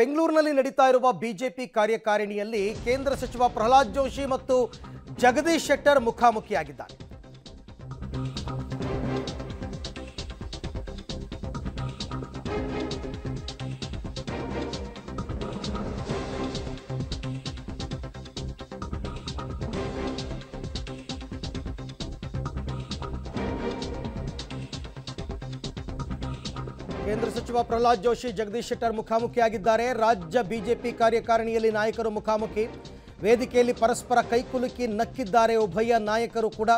ಬೆಂಗಳೂರಿನಲ್ಲಿ ನಡೀತಾ ಇರುವ ಬಿಜೆಪಿ ಕಾರ್ಯಕಾರಿಣಿಯಲ್ಲಿ ಕೇಂದ್ರ ಸಚಿವ ಪ್ರಹ್ಲಾದ್ ಜೋಶಿ ಮತ್ತು ಜಗದೀಶ್ ಶೆಟ್ಟರ್ ಮುಖಾಮುಖಿಯಾಗಿದ್ದಾರೆ ಕೇಂದ್ರ ಸಚಿವ ಪ್ರಹ್ಲಾದ್ ಜೋಶಿ ಜಗದೀಶ್ ಶೆಟ್ಟರ್ ಮುಖಾಮುಖಿಯಾಗಿದ್ದಾರೆ ರಾಜ್ಯ ಬಿಜೆಪಿ ಕಾರ್ಯಕಾರಿಣಿಯಲ್ಲಿ ನಾಯಕರು ಮುಖಾಮುಖಿ ವೇದಿಕೆಯಲ್ಲಿ ಪರಸ್ಪರ ಕೈಕುಲುಕಿ ನಕ್ಕಿದ್ದಾರೆ ಉಭಯ ನಾಯಕರು ಕೂಡ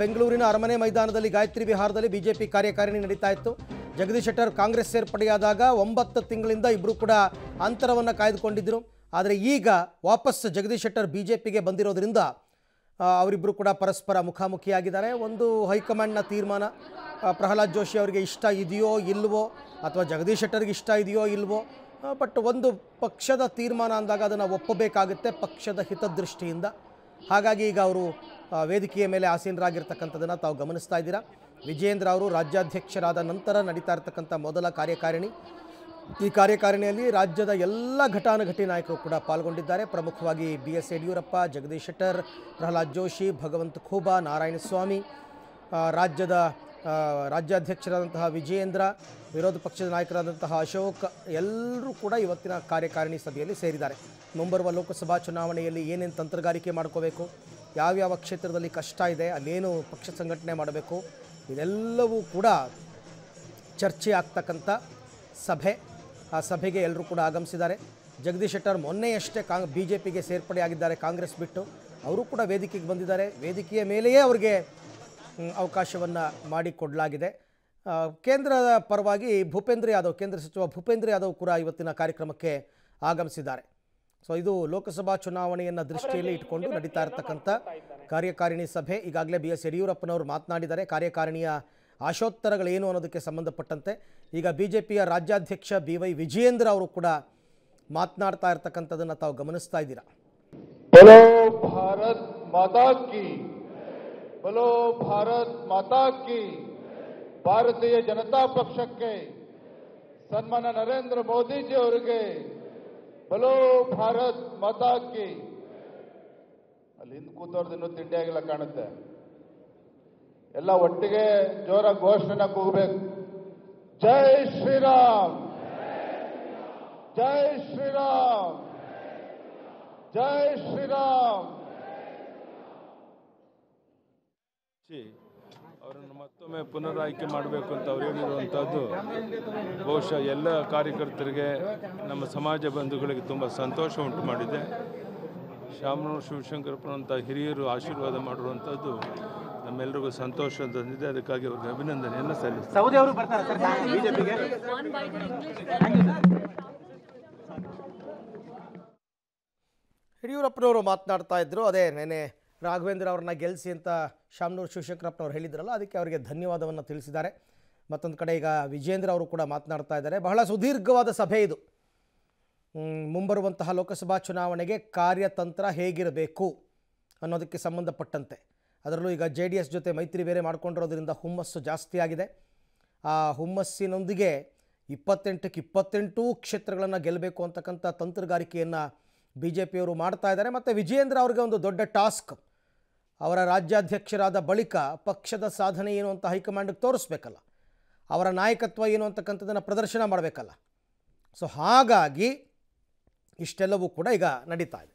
ಬೆಂಗಳೂರಿನ ಅರಮನೆ ಮೈದಾನದಲ್ಲಿ ಗಾಯತ್ರಿ ವಿಹಾರದಲ್ಲಿ ಬಿಜೆಪಿ ಕಾರ್ಯಕಾರಿಣಿ ನಡೀತಾ ಇತ್ತು ಜಗದೀಶ್ ಶೆಟ್ಟರ್ ಕಾಂಗ್ರೆಸ್ ಸೇರ್ಪಡೆಯಾದಾಗ ಒಂಬತ್ತು ತಿಂಗಳಿಂದ ಇಬ್ಬರು ಕೂಡ ಅಂತರವನ್ನು ಕಾಯ್ದುಕೊಂಡಿದ್ದರು ಆದರೆ ಈಗ ವಾಪಸ್ ಜಗದೀಶ್ ಶೆಟ್ಟರ್ ಬಿಜೆಪಿಗೆ ಬಂದಿರೋದರಿಂದ ಅವರಿಬ್ಬರು ಕೂಡ ಪರಸ್ಪರ ಮುಖಾಮುಖಿಯಾಗಿದ್ದಾರೆ ಒಂದು ಹೈಕಮಾಂಡ್ನ ತೀರ್ಮಾನ ಪ್ರಹ್ಲಾದ್ ಜೋಶಿ ಅವರಿಗೆ ಇಷ್ಟ ಇದೆಯೋ ಇಲ್ವೋ ಅಥವಾ ಜಗದೀಶ್ ಶೆಟ್ಟರ್ಗೆ ಇಷ್ಟ ಇದೆಯೋ ಇಲ್ವೋ ಬಟ್ ಒಂದು ಪಕ್ಷದ ತೀರ್ಮಾನ ಅಂದಾಗ ಅದನ್ನು ಒಪ್ಪಬೇಕಾಗುತ್ತೆ ಪಕ್ಷದ ಹಿತದೃಷ್ಟಿಯಿಂದ ಹಾಗಾಗಿ ಈಗ ಅವರು ವೇದಿಕೆಯ ಮೇಲೆ ಆಸೀನರಾಗಿರ್ತಕ್ಕಂಥದ್ದನ್ನು ತಾವು ಗಮನಿಸ್ತಾ ಇದ್ದೀರಾ ವಿಜೇಂದ್ರ ಅವರು ರಾಜ್ಯಾಧ್ಯಕ್ಷರಾದ ನಂತರ ನಡೀತಾ ಇರತಕ್ಕಂಥ ಮೊದಲ ಕಾರ್ಯಕಾರಿಣಿ ಈ ಕಾರ್ಯಕಾರಿಣಿಯಲ್ಲಿ ರಾಜ್ಯದ ಎಲ್ಲ ಘಟಾನುಘಟಿ ನಾಯಕರು ಕೂಡ ಪಾಲ್ಗೊಂಡಿದ್ದಾರೆ ಪ್ರಮುಖವಾಗಿ ಬಿ ಎಸ್ ಯಡಿಯೂರಪ್ಪ ಜಗದೀಶ್ ಶೆಟ್ಟರ್ ಪ್ರಹ್ಲಾದ್ ಜೋಶಿ ಭಗವಂತ ಖೂಬಾ ನಾರಾಯಣಸ್ವಾಮಿ ರಾಜ್ಯದ ರಾಜ್ಯಾಧ್ಯಕ್ಷರಾದಂತಹ ವಿಜಯೇಂದ್ರ ವಿರೋಧ ಪಕ್ಷದ ನಾಯಕರಾದಂತಹ ಅಶೋಕ್ ಎಲ್ಲರೂ ಕೂಡ ಇವತ್ತಿನ ಕಾರ್ಯಕಾರಿಣಿ ಸಭೆಯಲ್ಲಿ ಸೇರಿದ್ದಾರೆ ಮುಂಬರುವ ಲೋಕಸಭಾ ಚುನಾವಣೆಯಲ್ಲಿ ಏನೇನು ತಂತ್ರಗಾರಿಕೆ ಮಾಡ್ಕೋಬೇಕು ಯಾವ್ಯಾವ ಕ್ಷೇತ್ರದಲ್ಲಿ ಕಷ್ಟ ಇದೆ ಅಲ್ಲೇನು ಪಕ್ಷ ಸಂಘಟನೆ ಮಾಡಬೇಕು ಇದೆಲ್ಲವೂ ಕೂಡ ಚರ್ಚೆ ಆಗ್ತಕ್ಕಂಥ ಸಭೆ ಆ ಸಭೆಗೆ ಎಲ್ಲರೂ ಕೂಡ ಆಗಮಿಸಿದ್ದಾರೆ ಜಗದೀಶ್ ಶೆಟ್ಟರ್ ಮೊನ್ನೆಯಷ್ಟೇ ಕಾಂಗ್ ಬಿ ಜೆ ಪಿಗೆ ಸೇರ್ಪಡೆಯಾಗಿದ್ದಾರೆ ಕಾಂಗ್ರೆಸ್ ಬಿಟ್ಟು ಅವರು ಕೂಡ ವೇದಿಕೆಗೆ ಬಂದಿದ್ದಾರೆ ವೇದಿಕೆಯ ಮೇಲೆಯೇ ಅವರಿಗೆ ಅವಕಾಶವನ್ನು ಮಾಡಿಕೊಡಲಾಗಿದೆ ಕೇಂದ್ರದ ಪರವಾಗಿ ಭೂಪೇಂದ್ರ ಯಾದವ್ ಕೇಂದ್ರ ಸಚಿವ ಭೂಪೇಂದ್ರ ಯಾದವ್ ಕೂಡ ಇವತ್ತಿನ ಕಾರ್ಯಕ್ರಮಕ್ಕೆ ಆಗಮಿಸಿದ್ದಾರೆ ಸೊ ಇದು ಲೋಕಸಭಾ ಚುನಾವಣೆಯನ್ನು ದೃಷ್ಟಿಯಲ್ಲಿ ಇಟ್ಕೊಂಡು ನಡೀತಾ ಇರತಕ್ಕಂಥ ಕಾರ್ಯಕಾರಿಣಿ ಸಭೆ ಈಗಾಗಲೇ ಬಿ ಎಸ್ ಯಡಿಯೂರಪ್ಪನವರು ಮಾತನಾಡಿದ್ದಾರೆ ಕಾರ್ಯಕಾರಿಣಿಯ ಆಶೋತ್ತರಗಳೇನು ಅನ್ನೋದಕ್ಕೆ ಸಂಬಂಧಪಟ್ಟಂತೆ ಈಗ ಬಿ ಜೆ ಪಿಯ ರಾಜ್ಯಾಧ್ಯಕ್ಷ ಬಿ ವೈ ವಿಜಯೇಂದ್ರ ಅವರು ಕೂಡ ಮಾತನಾಡ್ತಾ ಇರ್ತಕ್ಕಂಥದ್ದನ್ನು ತಾವು ಗಮನಿಸ್ತಾ ಇದ್ದೀರಾ ಭಾರತ್ ಮಾತಾ ಮಾತಾ ಕಿ ಭಾರತೀಯ ಜನತಾ ಪಕ್ಷಕ್ಕೆ ಸನ್ಮಾನ ನರೇಂದ್ರ ಮೋದಿಜಿ ಅವರಿಗೆ ಬಲೋ ಭಾರತ್ ಮಾತಾ ಕಿ ಅಲ್ಲಿ ಹಿಂದೆ ಕೂತವ್ರದ್ದು ಇನ್ನೂ ಕಾಣುತ್ತೆ ಎಲ್ಲ ಒಟ್ಟಿಗೆ ಜೋರ ಘೋಷಣೆ ಕೂಗಬೇಕು ಜೈ ಶ್ರೀರಾಮ್ ಜೈ ಶ್ರೀರಾಮ್ ಜೈ ಶ್ರೀರಾಮ್ ಅವರನ್ನು ಮತ್ತೊಮ್ಮೆ ಪುನರ್ ಆಯ್ಕೆ ಮಾಡಬೇಕು ಅಂತ ಅವ್ರು ಹೇಳಿರುವಂಥದ್ದು ಬಹುಶಃ ಎಲ್ಲ ಕಾರ್ಯಕರ್ತರಿಗೆ ನಮ್ಮ ಸಮಾಜ ಬಂಧುಗಳಿಗೆ ತುಂಬ ಸಂತೋಷ ಉಂಟು ಮಾಡಿದೆ ಶಾಮನೂರು ಶಿವಶಂಕರಪ್ಪನಂತ ಹಿರಿಯರು ಆಶೀರ್ವಾದ ಮಾಡಿರುವಂಥದ್ದು ನಮ್ಮೆಲ್ಲರಿಗೂ ಸಂತೋಷ ತಂದಿದೆ ಅದಕ್ಕಾಗಿ ಅವ್ರಿಗೆ ಅಭಿನಂದನೆಯನ್ನು ಸಲ್ಲಿಸ್ತಾರೆ ಸೌದಿ ಅವರು ಯಡಿಯೂರಪ್ಪನವರು ಮಾತನಾಡ್ತಾ ಇದ್ರು ಅದೇ ನೆನೆ ರಾಘವೇಂದ್ರ ಅವ್ರನ್ನ ಗೆಲ್ಲಿಸಿ ಅಂತ ಶಾಮ್ನೂರು ಶಿವಶಂಕರಪ್ಪನವ್ರು ಹೇಳಿದ್ರಲ್ಲ ಅದಕ್ಕೆ ಅವರಿಗೆ ಧನ್ಯವಾದವನ್ನು ತಿಳಿಸಿದ್ದಾರೆ ಮತ್ತೊಂದು ಕಡೆ ಈಗ ವಿಜೇಂದ್ರ ಅವರು ಕೂಡ ಮಾತನಾಡ್ತಾ ಇದ್ದಾರೆ ಬಹಳ ಸುದೀರ್ಘವಾದ ಸಭೆ ಇದು ಮುಂಬರುವಂತಹ ಲೋಕಸಭಾ ಚುನಾವಣೆಗೆ ಕಾರ್ಯತಂತ್ರ ಹೇಗಿರಬೇಕು ಅನ್ನೋದಕ್ಕೆ ಸಂಬಂಧಪಟ್ಟಂತೆ ಅದರಲ್ಲೂ ಈಗ ಜೆ ಡಿ ಎಸ್ ಜೊತೆ ಮೈತ್ರಿ ಬೇರೆ ಮಾಡ್ಕೊಂಡಿರೋದ್ರಿಂದ ಹುಮ್ಮಸ್ಸು ಜಾಸ್ತಿ ಆಗಿದೆ ಆ ಹುಮ್ಮಸ್ಸಿನೊಂದಿಗೆ ಇಪ್ಪತ್ತೆಂಟಕ್ಕೆ ಇಪ್ಪತ್ತೆಂಟು ಕ್ಷೇತ್ರಗಳನ್ನು ಗೆಲ್ಲಬೇಕು ಅಂತಕ್ಕಂಥ ತಂತ್ರಗಾರಿಕೆಯನ್ನು ಬಿ ಜೆ ಪಿಯವರು ಮಾಡ್ತಾ ಇದ್ದಾರೆ ಮತ್ತು ವಿಜಯೇಂದ್ರ ಅವ್ರಿಗೆ ಒಂದು ದೊಡ್ಡ ಟಾಸ್ಕ್ ಅವರ ರಾಜ್ಯಾಧ್ಯಕ್ಷರಾದ ಬಳಿಕ ಪಕ್ಷದ ಸಾಧನೆ ಏನು ಅಂತ ಹೈಕಮಾಂಡ್ಗೆ ತೋರಿಸ್ಬೇಕಲ್ಲ ಅವರ ನಾಯಕತ್ವ ಏನು ಅಂತಕ್ಕಂಥದ್ದನ್ನು ಪ್ರದರ್ಶನ ಮಾಡಬೇಕಲ್ಲ ಸೊ ಹಾಗಾಗಿ ಇಷ್ಟೆಲ್ಲವೂ ಕೂಡ ಈಗ ನಡೀತಾ ಇದೆ